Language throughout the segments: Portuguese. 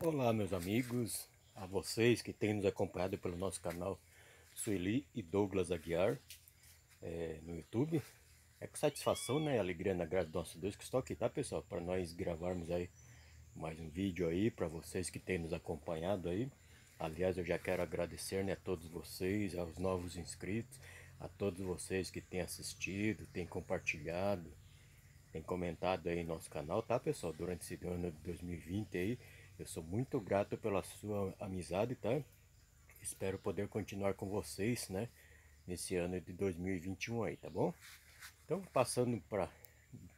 Olá meus amigos, a vocês que têm nos acompanhado pelo nosso canal Sueli e Douglas Aguiar é, no YouTube. É com satisfação, né, alegria na graça do nosso Deus que estou aqui, tá pessoal? Para nós gravarmos aí mais um vídeo aí para vocês que têm nos acompanhado aí. Aliás, eu já quero agradecer né, a todos vocês, aos novos inscritos, a todos vocês que têm assistido, têm compartilhado, têm comentado aí nosso canal, tá pessoal? Durante esse ano de 2020 aí, eu sou muito grato pela sua amizade, tá? Espero poder continuar com vocês, né? Nesse ano de 2021 aí, tá bom? Então, passando para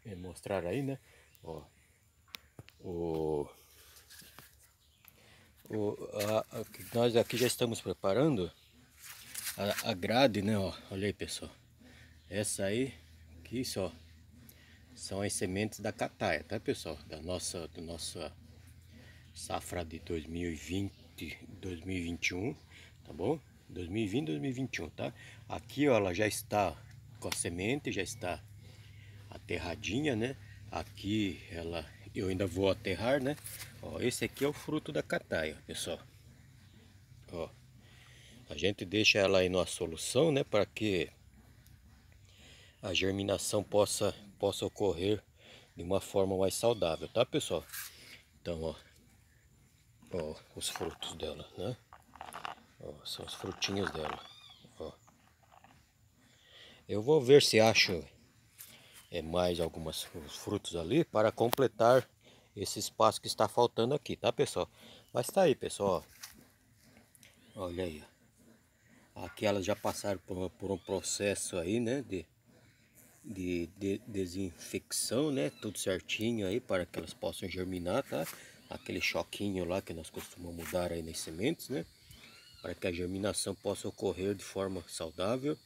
eh, mostrar aí, né? Ó, o, o, a, a, nós aqui já estamos preparando a, a grade, né? Ó, olha aí, pessoal. Essa aí, aqui só, são as sementes da cataia, tá, pessoal? Da nossa, do nossa safra de 2020, 2021, tá bom? 2020, 2021, tá? Aqui, ó, ela já está com a semente, já está aterradinha, né? Aqui ela, eu ainda vou aterrar, né? Ó, esse aqui é o fruto da cataia, pessoal. Ó, a gente deixa ela aí numa solução, né? Para que a germinação possa, possa ocorrer de uma forma mais saudável, tá, pessoal? Então, ó, Ó, os frutos dela, né? Ó, são os frutinhos dela. Ó. Eu vou ver se acho é, mais alguns frutos ali para completar esse espaço que está faltando aqui, tá pessoal? Mas tá aí, pessoal. Olha aí. Aqui elas já passaram por, por um processo aí, né? De, de, de, desinfecção, né? Tudo certinho aí para que elas possam germinar, tá? aquele choquinho lá que nós costumamos dar aí nas sementes, né? Para que a germinação possa ocorrer de forma saudável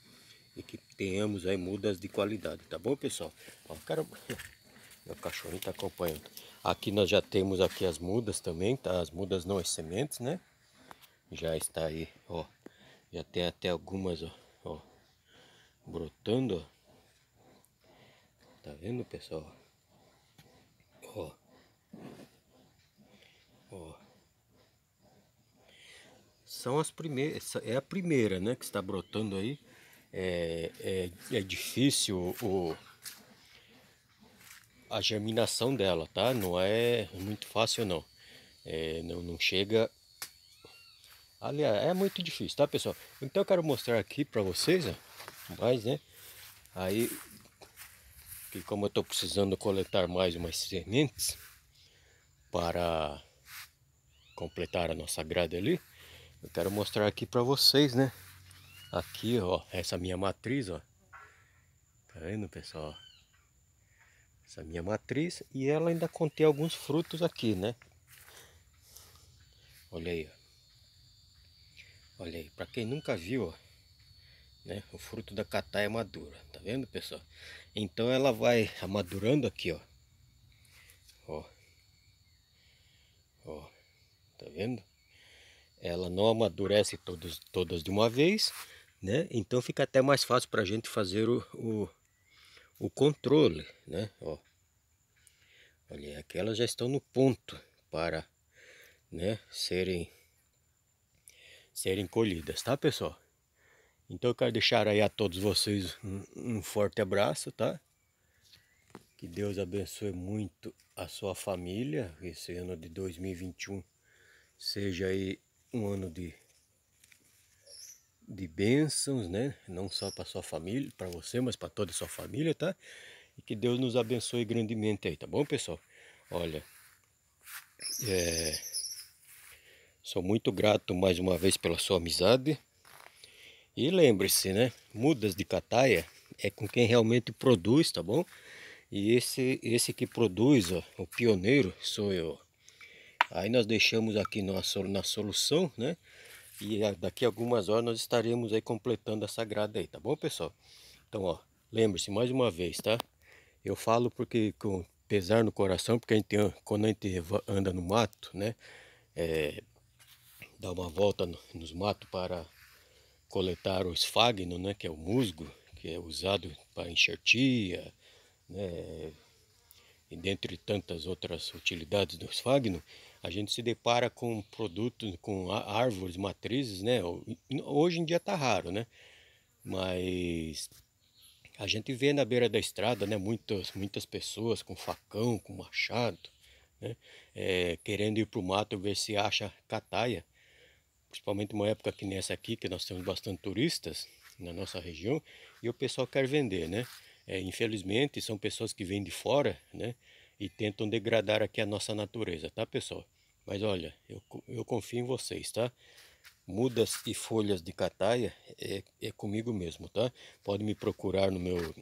e que tenhamos aí mudas de qualidade, tá bom, pessoal? Ó, cara, meu cachorrinho tá acompanhando. Aqui nós já temos aqui as mudas também, tá? As mudas não as sementes, né? Já está aí, ó. Já tem até algumas, ó, ó brotando, ó. Tá vendo, pessoal? são as primeiras, é a primeira né, que está brotando aí. É, é, é difícil o, a germinação dela, tá? Não é muito fácil não. É, não, não chega... Aliás, é muito difícil, tá pessoal? Então eu quero mostrar aqui para vocês, ó, mais, né? Aí, que como eu estou precisando coletar mais umas sementes para completar a nossa grade ali, eu quero mostrar aqui para vocês, né? Aqui, ó, essa minha matriz, ó. Tá vendo, pessoal? Essa minha matriz e ela ainda contém alguns frutos aqui, né? Olha aí, ó. Olha aí, para quem nunca viu, ó, né? O fruto da cataia é madura, tá vendo, pessoal? Então ela vai amadurando aqui, ó. Ó. Ó. Tá vendo? ela não amadurece todos, todas de uma vez, né? Então fica até mais fácil para a gente fazer o, o, o controle, né? Ó. Olha, aqui elas já estão no ponto para né, serem, serem colhidas, tá pessoal? Então eu quero deixar aí a todos vocês um, um forte abraço, tá? Que Deus abençoe muito a sua família, esse ano de 2021 seja aí um ano de, de bênçãos, né? Não só para sua família, para você, mas para toda a sua família, tá? E que Deus nos abençoe grandemente aí, tá bom, pessoal? Olha, é, sou muito grato mais uma vez pela sua amizade. E lembre-se, né? Mudas de cataia é com quem realmente produz, tá bom? E esse, esse que produz, ó, o pioneiro, sou eu. Aí nós deixamos aqui nossa, na solução, né? E daqui a algumas horas nós estaremos aí completando essa grada aí, tá bom, pessoal? Então, ó, lembre-se mais uma vez, tá? Eu falo porque com pesar no coração, porque a gente, quando a gente anda no mato, né? É, dá uma volta no, nos matos para coletar o esfagno, né? Que é o musgo, que é usado para enxertia, né? E dentre tantas outras utilidades do esfagno, a gente se depara com produtos, com árvores, matrizes, né? Hoje em dia tá raro, né? Mas a gente vê na beira da estrada, né? Muitas, muitas pessoas com facão, com machado, né? É, querendo ir pro mato ver se acha cataia. Principalmente uma época que nessa aqui, que nós temos bastante turistas na nossa região, e o pessoal quer vender, né? É, infelizmente, são pessoas que vêm de fora, né? e tentam degradar aqui a nossa natureza, tá pessoal? Mas olha, eu, eu confio em vocês, tá? Mudas e folhas de cataia é, é comigo mesmo, tá? Pode me procurar no meu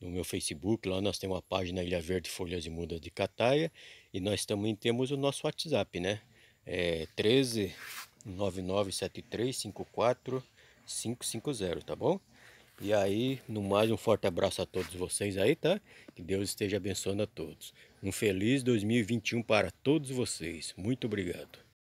no meu Facebook, lá nós temos a página Ilha Verde Folhas e Mudas de Cataia e nós também temos o nosso WhatsApp, né? É 13 9973 54 550, tá bom? E aí, no mais, um forte abraço a todos vocês aí, tá? Que Deus esteja abençoando a todos. Um feliz 2021 para todos vocês. Muito obrigado.